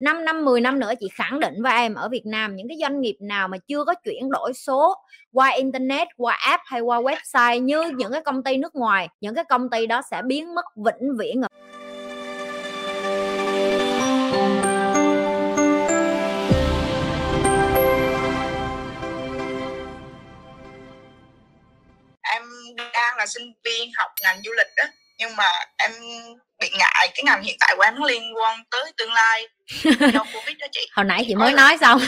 5 năm 10 năm nữa chị khẳng định với em ở Việt Nam những cái doanh nghiệp nào mà chưa có chuyển đổi số qua internet qua app hay qua website như những cái công ty nước ngoài những cái công ty đó sẽ biến mất vĩnh viễn em đang là sinh viên học ngành du lịch đó nhưng mà em bị ngại cái ngành hiện tại của em nó liên quan tới tương lai do covid đó chị hồi nãy chị mới nói xong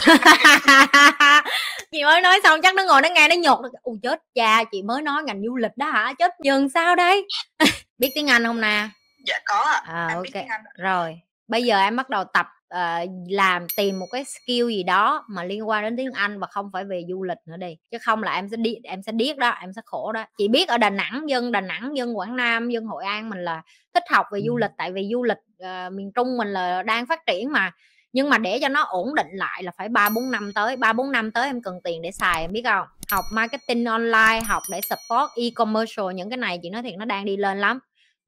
chị mới nói xong chắc nó ngồi nó nghe nó nhột ù chết cha chị mới nói ngành du lịch đó hả chết dần sao đây biết tiếng anh không nè dạ có à, à ok rồi bây giờ em bắt đầu tập uh, làm tìm một cái skill gì đó mà liên quan đến tiếng Anh và không phải về du lịch nữa đi chứ không là em sẽ đi em sẽ điếc đó em sẽ khổ đó chị biết ở Đà Nẵng dân Đà Nẵng dân Quảng Nam dân Hội An mình là thích học về du lịch tại vì du lịch uh, miền Trung mình là đang phát triển mà nhưng mà để cho nó ổn định lại là phải ba bốn năm tới ba bốn năm tới em cần tiền để xài em biết không học marketing online học để support e commerce những cái này chị nói thiệt nó đang đi lên lắm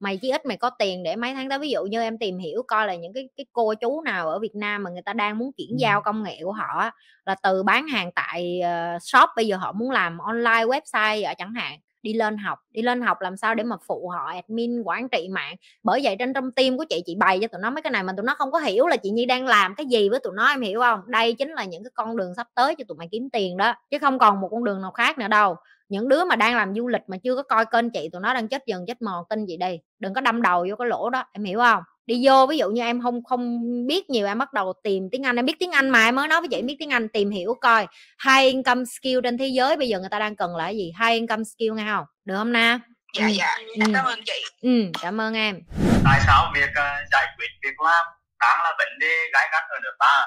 mày chỉ ít mày có tiền để mấy tháng tới ví dụ như em tìm hiểu coi là những cái cái cô chú nào ở Việt Nam mà người ta đang muốn chuyển giao công nghệ của họ là từ bán hàng tại ờ, shop bây giờ họ muốn làm online website ở chẳng hạn đi lên học đi lên học làm sao để mà phụ họ admin quản trị mạng bởi vậy trên trong tim của chị chị bày cho tụi nó mấy cái này mà tụi nó không có hiểu là chị nhi đang làm cái gì với tụi nó em hiểu không đây chính là những cái con đường sắp tới cho tụi mày kiếm tiền đó chứ không còn một con đường nào khác nữa đâu những đứa mà đang làm du lịch mà chưa có coi kênh chị tụi nó đang chết dần chết mòn tin chị đi đừng có đâm đầu vô cái lỗ đó em hiểu không đi vô ví dụ như em không không biết nhiều em bắt đầu tìm tiếng anh em biết tiếng anh mà em mới nói với chị em biết tiếng anh tìm hiểu coi high income skill trên thế giới bây giờ người ta đang cần là gì high income skill nghe không được không na dạ ừ. dạ em ừ. cảm ơn chị ừ cảm ơn em tại sao việc uh, giải quyết việc làm đáng là bệnh đi gái gắt ở nước ta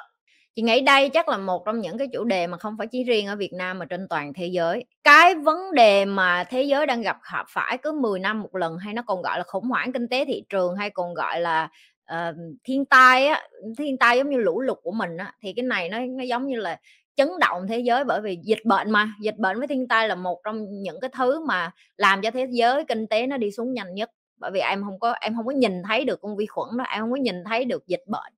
chị nghĩ đây chắc là một trong những cái chủ đề mà không phải chỉ riêng ở Việt Nam mà trên toàn thế giới cái vấn đề mà thế giới đang gặp phải cứ 10 năm một lần hay nó còn gọi là khủng hoảng kinh tế thị trường hay còn gọi là uh, thiên tai á thiên tai giống như lũ lụt của mình á thì cái này nó nó giống như là chấn động thế giới bởi vì dịch bệnh mà dịch bệnh với thiên tai là một trong những cái thứ mà làm cho thế giới kinh tế nó đi xuống nhanh nhất bởi vì em không có em không có nhìn thấy được con vi khuẩn đó em không có nhìn thấy được dịch bệnh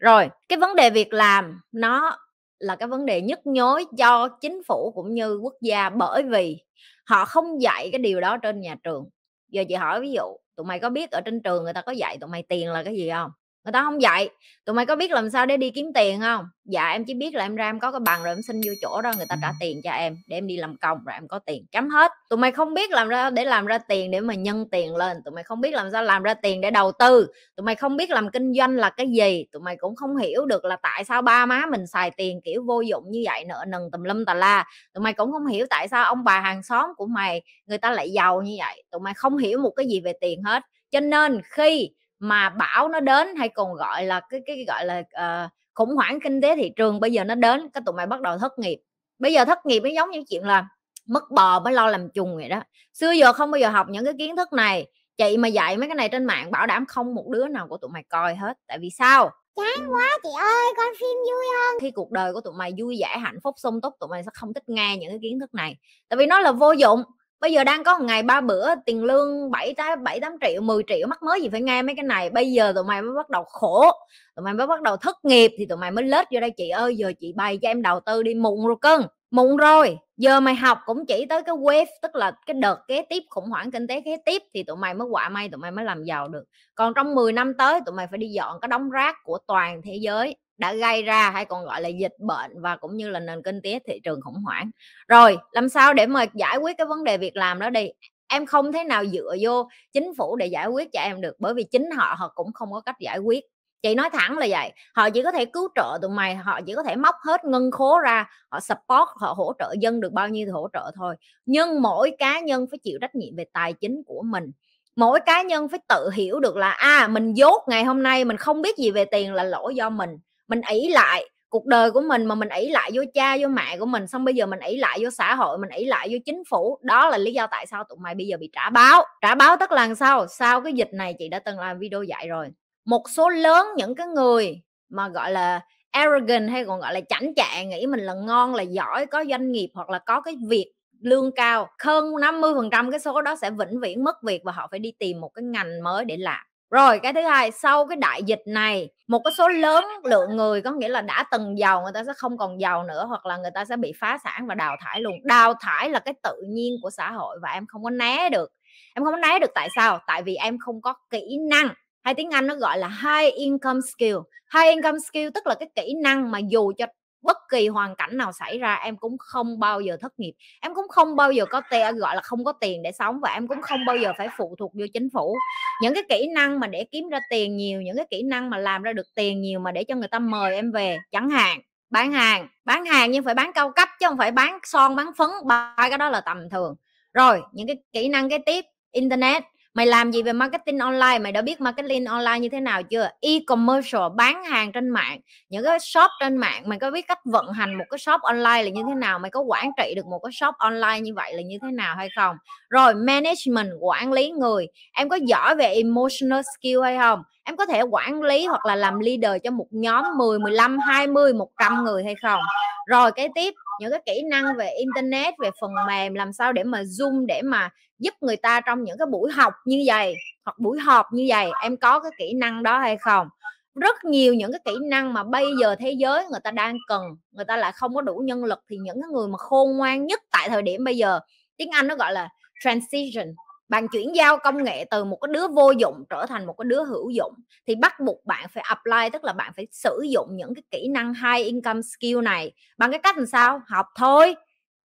rồi cái vấn đề việc làm nó là cái vấn đề nhức nhối cho chính phủ cũng như quốc gia bởi vì họ không dạy cái điều đó trên nhà trường giờ chị hỏi ví dụ tụi mày có biết ở trên trường người ta có dạy tụi mày tiền là cái gì không người ta không dạy tụi mày có biết làm sao để đi kiếm tiền không dạ em chỉ biết là em ra em có cái bằng rồi em xin vô chỗ đó người ta trả tiền cho em để em đi làm công rồi em có tiền chấm hết tụi mày không biết làm ra để làm ra tiền để mà nhân tiền lên tụi mày không biết làm sao làm ra tiền để đầu tư tụi mày không biết làm kinh doanh là cái gì tụi mày cũng không hiểu được là tại sao ba má mình xài tiền kiểu vô dụng như vậy nợ nần tùm lum tà la tụi mày cũng không hiểu tại sao ông bà hàng xóm của mày người ta lại giàu như vậy tụi mày không hiểu một cái gì về tiền hết cho nên khi mà bão nó đến hay còn gọi là cái cái gọi là uh, khủng hoảng kinh tế thị trường bây giờ nó đến cái tụi mày bắt đầu thất nghiệp bây giờ thất nghiệp nó giống như chuyện là mất bò mới lo làm chung vậy đó xưa giờ không bao giờ học những cái kiến thức này chị mà dạy mấy cái này trên mạng bảo đảm không một đứa nào của tụi mày coi hết tại vì sao chán quá chị ơi coi phim vui hơn khi cuộc đời của tụi mày vui vẻ hạnh phúc sung túc tụi mày sẽ không thích nghe những cái kiến thức này tại vì nó là vô dụng bây giờ đang có một ngày ba bữa tiền lương bảy tới 7 8 triệu 10 triệu mắc mới gì phải nghe mấy cái này bây giờ tụi mày mới bắt đầu khổ tụi mày mới bắt đầu thất nghiệp thì tụi mày mới lết vô đây chị ơi giờ chị bày cho em đầu tư đi mụn rồi cưng mụn rồi giờ mày học cũng chỉ tới cái wave tức là cái đợt kế tiếp khủng hoảng kinh tế kế tiếp thì tụi mày mới quả may tụi mày mới làm giàu được còn trong 10 năm tới tụi mày phải đi dọn cái đống rác của toàn thế giới đã gây ra hay còn gọi là dịch bệnh và cũng như là nền kinh tế thị trường khủng hoảng rồi làm sao để mà giải quyết cái vấn đề việc làm đó đi em không thể nào dựa vô chính phủ để giải quyết cho em được bởi vì chính họ họ cũng không có cách giải quyết chị nói thẳng là vậy họ chỉ có thể cứu trợ tụi mày họ chỉ có thể móc hết ngân khố ra họ support họ hỗ trợ dân được bao nhiêu thì hỗ trợ thôi nhưng mỗi cá nhân phải chịu trách nhiệm về tài chính của mình mỗi cá nhân phải tự hiểu được là a à, mình dốt ngày hôm nay mình không biết gì về tiền là lỗi do mình mình ỷ lại cuộc đời của mình mà mình ỷ lại vô cha vô mẹ của mình xong bây giờ mình ỷ lại vô xã hội mình ỷ lại vô chính phủ đó là lý do tại sao tụi mày bây giờ bị trả báo trả báo tức là sao sau cái dịch này chị đã từng làm video dạy rồi một số lớn những cái người mà gọi là arrogant hay còn gọi là chảnh chạ nghĩ mình là ngon là giỏi có doanh nghiệp hoặc là có cái việc lương cao hơn 50% cái số đó sẽ vĩnh viễn mất việc và họ phải đi tìm một cái ngành mới để làm rồi cái thứ hai sau cái đại dịch này một cái số lớn lượng người có nghĩa là đã từng giàu người ta sẽ không còn giàu nữa hoặc là người ta sẽ bị phá sản và đào thải luôn đào thải là cái tự nhiên của xã hội và em không có né được em không có né được tại sao tại vì em không có kỹ năng hay tiếng anh nó gọi là high income skill high income skill tức là cái kỹ năng mà dù cho bất kỳ hoàn cảnh nào xảy ra em cũng không bao giờ thất nghiệp em cũng không bao giờ có tiền gọi là không có tiền để sống và em cũng không bao giờ phải phụ thuộc vô chính phủ những cái kỹ năng mà để kiếm ra tiền nhiều những cái kỹ năng mà làm ra được tiền nhiều mà để cho người ta mời em về chẳng hạn bán hàng bán hàng nhưng phải bán cao cấp chứ không phải bán son bán phấn ba cái đó là tầm thường rồi những cái kỹ năng cái tiếp internet mày làm gì về marketing online mày đã biết marketing online như thế nào chưa e commerce bán hàng trên mạng những cái shop trên mạng mày có biết cách vận hành một cái shop online là như thế nào mày có quản trị được một cái shop online như vậy là như thế nào hay không rồi management quản lý người em có giỏi về emotional skill hay không em có thể quản lý hoặc là làm leader cho một nhóm 10 15 20 100 người hay không rồi cái tiếp những cái kỹ năng về internet về phần mềm làm sao để mà zoom để mà giúp người ta trong những cái buổi học như vậy hoặc buổi họp như vậy em có cái kỹ năng đó hay không rất nhiều những cái kỹ năng mà bây giờ thế giới người ta đang cần người ta lại không có đủ nhân lực thì những cái người mà khôn ngoan nhất tại thời điểm bây giờ tiếng anh nó gọi là transition bạn chuyển giao công nghệ từ một cái đứa vô dụng trở thành một cái đứa hữu dụng thì bắt buộc bạn phải apply tức là bạn phải sử dụng những cái kỹ năng high income skill này bằng cái cách làm sao học thôi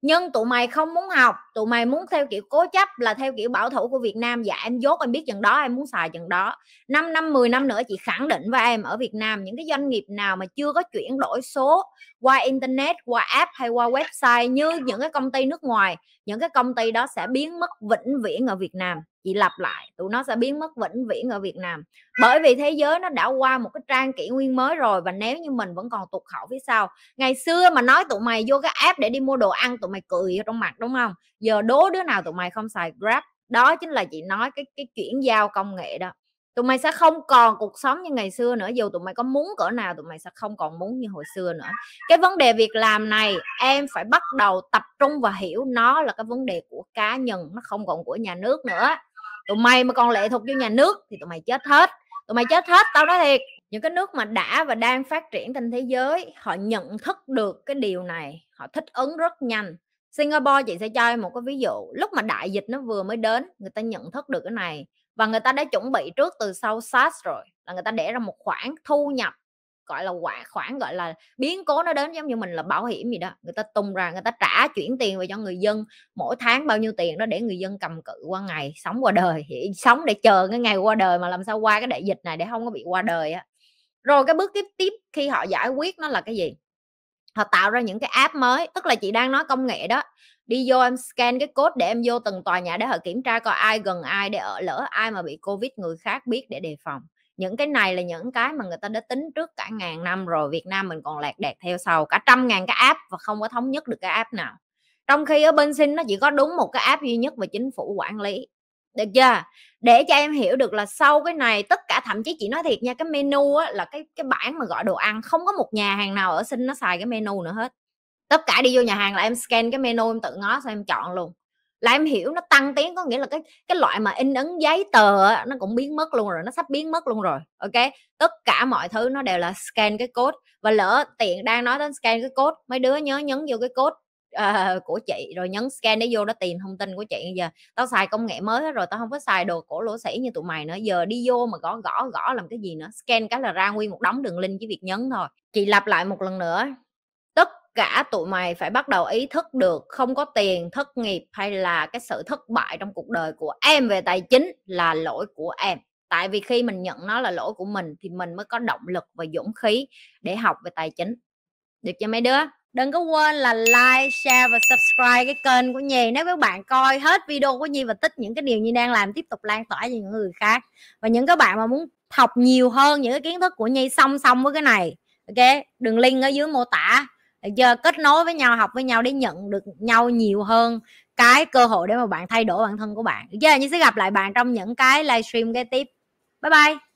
nhưng tụi mày không muốn học tụi mày muốn theo kiểu cố chấp là theo kiểu bảo thủ của Việt Nam dạ em dốt em biết chừng đó em muốn xài chừng đó 5 năm 10 năm nữa chị khẳng định với em ở Việt Nam những cái doanh nghiệp nào mà chưa có chuyển đổi số qua internet qua app hay qua website như những cái công ty nước ngoài những cái công ty đó sẽ biến mất vĩnh viễn ở Việt Nam chị lặp lại tụi nó sẽ biến mất vĩnh viễn ở Việt Nam bởi vì thế giới nó đã qua một cái trang kỷ nguyên mới rồi và nếu như mình vẫn còn tụt khẩu phía sau ngày xưa mà nói tụi mày vô cái app để đi mua đồ ăn tụi mày cười trong mặt đúng không giờ đố đứa nào tụi mày không xài Grab đó chính là chị nói cái cái chuyển giao công nghệ đó tụi mày sẽ không còn cuộc sống như ngày xưa nữa dù tụi mày có muốn cỡ nào tụi mày sẽ không còn muốn như hồi xưa nữa cái vấn đề việc làm này em phải bắt đầu tập trung và hiểu nó là cái vấn đề của cá nhân nó không còn của nhà nước nữa tụi mày mà còn lệ thuộc vô nhà nước thì tụi mày chết hết tụi mày chết hết tao nói thiệt những cái nước mà đã và đang phát triển trên thế giới họ nhận thức được cái điều này họ thích ứng rất nhanh Singapore chị sẽ cho em một cái ví dụ lúc mà đại dịch nó vừa mới đến người ta nhận thức được cái này và người ta đã chuẩn bị trước từ sau SARS rồi là người ta để ra một khoản thu nhập gọi là quả khoản gọi là biến cố nó đến giống như mình là bảo hiểm gì đó người ta tung ra người ta trả chuyển tiền về cho người dân mỗi tháng bao nhiêu tiền đó để người dân cầm cự qua ngày sống qua đời sống để chờ cái ngày qua đời mà làm sao qua cái đại dịch này để không có bị qua đời á rồi cái bước tiếp tiếp khi họ giải quyết nó là cái gì họ tạo ra những cái app mới tức là chị đang nói công nghệ đó đi vô em scan cái code để em vô từng tòa nhà để họ kiểm tra coi ai gần ai để ở lỡ ai mà bị covid người khác biết để đề phòng những cái này là những cái mà người ta đã tính trước cả ngàn năm rồi Việt Nam mình còn lạc đạc theo sau cả trăm ngàn cái app và không có thống nhất được cái app nào trong khi ở bên xin nó chỉ có đúng một cái app duy nhất và chính phủ quản lý được chưa để cho em hiểu được là sau cái này tất cả thậm chí chị nói thiệt nha cái menu á, là cái cái bảng mà gọi đồ ăn không có một nhà hàng nào ở sinh nó xài cái menu nữa hết tất cả đi vô nhà hàng là em scan cái menu em tự ngó xong em chọn luôn là em hiểu nó tăng tiến có nghĩa là cái cái loại mà in ấn giấy tờ nó cũng biến mất luôn rồi nó sắp biến mất luôn rồi ok tất cả mọi thứ nó đều là scan cái code và lỡ tiện đang nói đến scan cái code mấy đứa nhớ nhấn vô cái code uh, của chị rồi nhấn scan để vô đó tìm thông tin của chị giờ tao xài công nghệ mới hết rồi tao không có xài đồ cổ lỗ sĩ như tụi mày nữa giờ đi vô mà gõ gõ gõ làm cái gì nữa scan cái là ra nguyên một đống đường link với việc nhấn thôi chị lặp lại một lần nữa cả tụi mày phải bắt đầu ý thức được không có tiền thất nghiệp hay là cái sự thất bại trong cuộc đời của em về tài chính là lỗi của em tại vì khi mình nhận nó là lỗi của mình thì mình mới có động lực và dũng khí để học về tài chính được cho mấy đứa đừng có quên là like share và subscribe cái kênh của nhi nếu các bạn coi hết video của nhi và thích những cái điều nhi đang làm tiếp tục lan tỏa cho những người khác và những các bạn mà muốn học nhiều hơn những cái kiến thức của nhi song song với cái này ok đường link ở dưới mô tả giờ kết nối với nhau học với nhau để nhận được nhau nhiều hơn cái cơ hội để mà bạn thay đổi bản thân của bạn giờ như sẽ gặp lại bạn trong những cái livestream kế tiếp bye bye